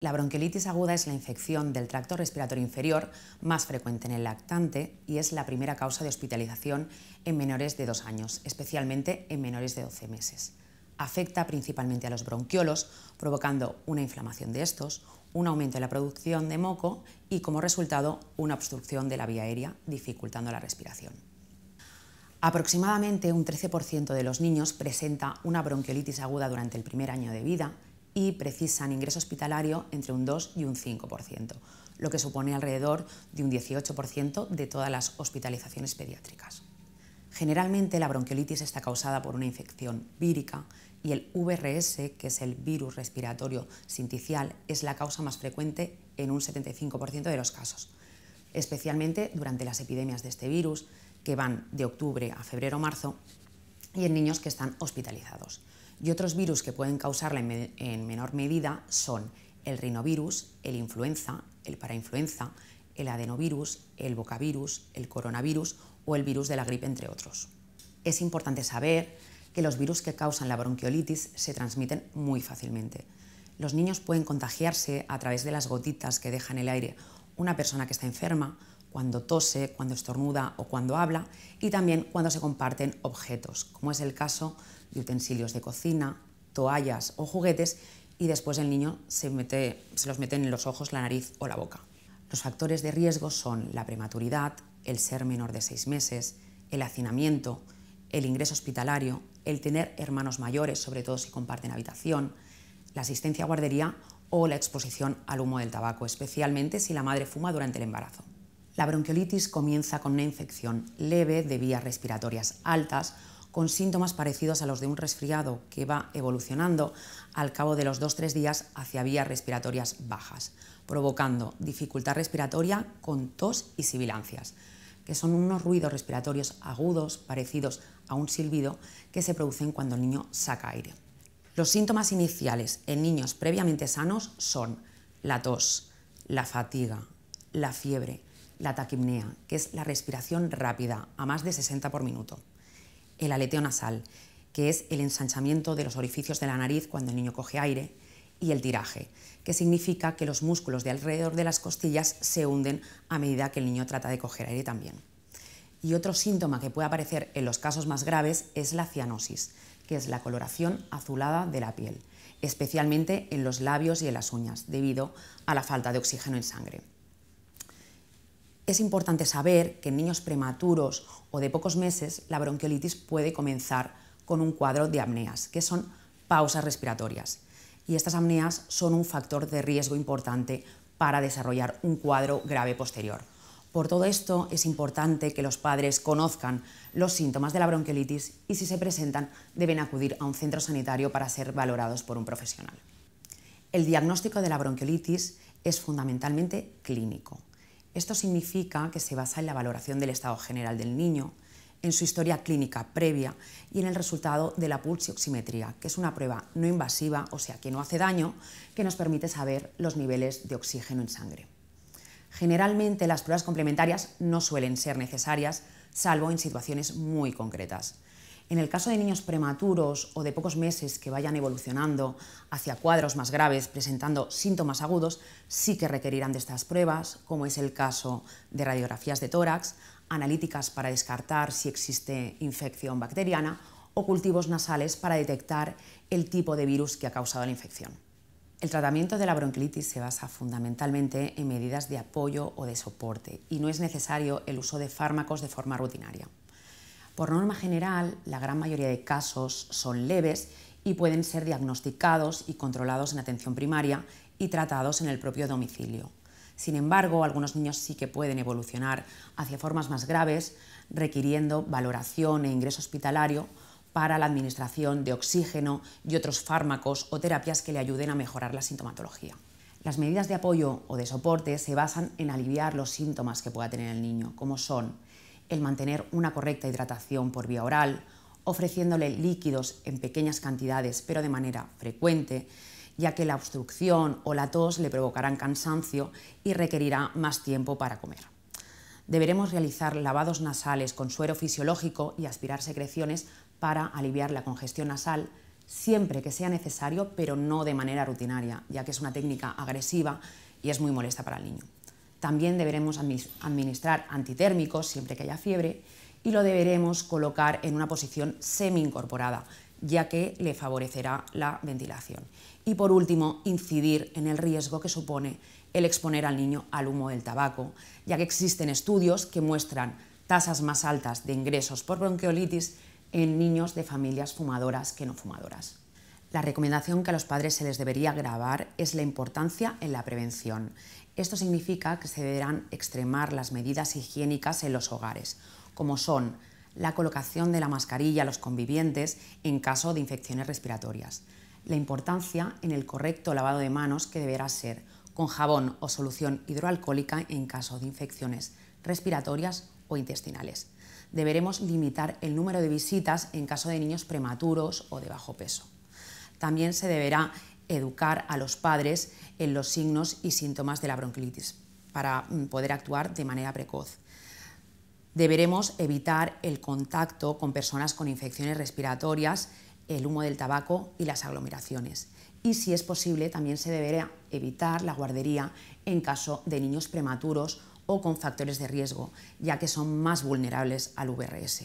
La bronquiolitis aguda es la infección del tracto respiratorio inferior más frecuente en el lactante y es la primera causa de hospitalización en menores de 2 años, especialmente en menores de 12 meses. Afecta principalmente a los bronquiolos, provocando una inflamación de estos, un aumento en la producción de moco y, como resultado, una obstrucción de la vía aérea, dificultando la respiración. Aproximadamente un 13% de los niños presenta una bronquiolitis aguda durante el primer año de vida y precisan ingreso hospitalario entre un 2 y un 5%, lo que supone alrededor de un 18% de todas las hospitalizaciones pediátricas. Generalmente la bronquiolitis está causada por una infección vírica y el VRS, que es el virus respiratorio sinticial, es la causa más frecuente en un 75% de los casos, especialmente durante las epidemias de este virus, que van de octubre a febrero-marzo, y en niños que están hospitalizados. Y otros virus que pueden causarla en, menor medida son el rinovirus, el influenza, el parainfluenza, el adenovirus, el bocavirus, el coronavirus o el virus de la gripe, entre otros. Es importante saber que los virus que causan la bronquiolitis se transmiten muy fácilmente. Los niños pueden contagiarse a través de las gotitas que deja en el aire una persona que está enferma, cuando tose, cuando estornuda o cuando habla, y también cuando se comparten objetos, como es el caso utensilios de cocina, toallas o juguetes y después el niño se, mete, se los mete en los ojos, la nariz o la boca. Los factores de riesgo son la prematuridad, el ser menor de seis meses, el hacinamiento, el ingreso hospitalario, el tener hermanos mayores, sobre todo si comparten habitación, la asistencia a guardería o la exposición al humo del tabaco, especialmente si la madre fuma durante el embarazo. La bronquiolitis comienza con una infección leve de vías respiratorias altas con síntomas parecidos a los de un resfriado que va evolucionando al cabo de los 2-3 días hacia vías respiratorias bajas, provocando dificultad respiratoria con tos y sibilancias, que son unos ruidos respiratorios agudos parecidos a un silbido que se producen cuando el niño saca aire. Los síntomas iniciales en niños previamente sanos son la tos, la fatiga, la fiebre, la taquimnea, que es la respiración rápida a más de 60 por minuto, el aleteo nasal, que es el ensanchamiento de los orificios de la nariz cuando el niño coge aire, y el tiraje, que significa que los músculos de alrededor de las costillas se hunden a medida que el niño trata de coger aire también. Y otro síntoma que puede aparecer en los casos más graves es la cianosis, que es la coloración azulada de la piel, especialmente en los labios y en las uñas, debido a la falta de oxígeno en sangre. Es importante saber que en niños prematuros o de pocos meses la bronquiolitis puede comenzar con un cuadro de apneas, que son pausas respiratorias. Y estas apneas son un factor de riesgo importante para desarrollar un cuadro grave posterior. Por todo esto es importante que los padres conozcan los síntomas de la bronquiolitis y si se presentan deben acudir a un centro sanitario para ser valorados por un profesional. El diagnóstico de la bronquiolitis es fundamentalmente clínico esto significa que se basa en la valoración del estado general del niño, en su historia clínica previa y en el resultado de la pulsioximetría, que es una prueba no invasiva, o sea, que no hace daño, que nos permite saber los niveles de oxígeno en sangre. Generalmente las pruebas complementarias no suelen ser necesarias, salvo en situaciones muy concretas. En el caso de niños prematuros o de pocos meses que vayan evolucionando hacia cuadros más graves presentando síntomas agudos, sí que requerirán de estas pruebas, como es el caso de radiografías de tórax, analíticas para descartar si existe infección bacteriana o cultivos nasales para detectar el tipo de virus que ha causado la infección. El tratamiento de la bronquitis se basa fundamentalmente en medidas de apoyo o de soporte y no es necesario el uso de fármacos de forma rutinaria. Por norma general, la gran mayoría de casos son leves y pueden ser diagnosticados y controlados en atención primaria y tratados en el propio domicilio. Sin embargo, algunos niños sí que pueden evolucionar hacia formas más graves, requiriendo valoración e ingreso hospitalario para la administración de oxígeno y otros fármacos o terapias que le ayuden a mejorar la sintomatología. Las medidas de apoyo o de soporte se basan en aliviar los síntomas que pueda tener el niño, como son el mantener una correcta hidratación por vía oral, ofreciéndole líquidos en pequeñas cantidades pero de manera frecuente, ya que la obstrucción o la tos le provocarán cansancio y requerirá más tiempo para comer. Deberemos realizar lavados nasales con suero fisiológico y aspirar secreciones para aliviar la congestión nasal siempre que sea necesario, pero no de manera rutinaria, ya que es una técnica agresiva y es muy molesta para el niño. También deberemos administrar antitérmicos siempre que haya fiebre y lo deberemos colocar en una posición semi-incorporada, ya que le favorecerá la ventilación. Y por último, incidir en el riesgo que supone el exponer al niño al humo del tabaco, ya que existen estudios que muestran tasas más altas de ingresos por bronquiolitis en niños de familias fumadoras que no fumadoras. La recomendación que a los padres se les debería grabar es la importancia en la prevención. Esto significa que se deberán extremar las medidas higiénicas en los hogares, como son la colocación de la mascarilla a los convivientes en caso de infecciones respiratorias, la importancia en el correcto lavado de manos que deberá ser con jabón o solución hidroalcohólica en caso de infecciones respiratorias o intestinales. Deberemos limitar el número de visitas en caso de niños prematuros o de bajo peso. También se deberá educar a los padres en los signos y síntomas de la bronquitis para mm, poder actuar de manera precoz. Deberemos evitar el contacto con personas con infecciones respiratorias, el humo del tabaco y las aglomeraciones. Y si es posible, también se deberá evitar la guardería en caso de niños prematuros o con factores de riesgo, ya que son más vulnerables al VRS.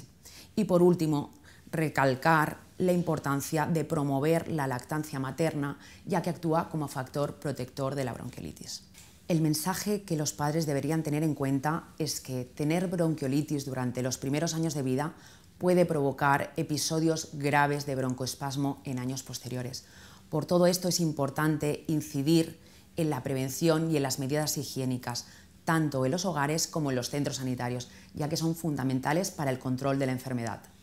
Y por último, recalcar la importancia de promover la lactancia materna, ya que actúa como factor protector de la bronquiolitis. El mensaje que los padres deberían tener en cuenta es que tener bronquiolitis durante los primeros años de vida puede provocar episodios graves de broncoespasmo en años posteriores. Por todo esto es importante incidir en la prevención y en las medidas higiénicas, tanto en los hogares como en los centros sanitarios, ya que son fundamentales para el control de la enfermedad.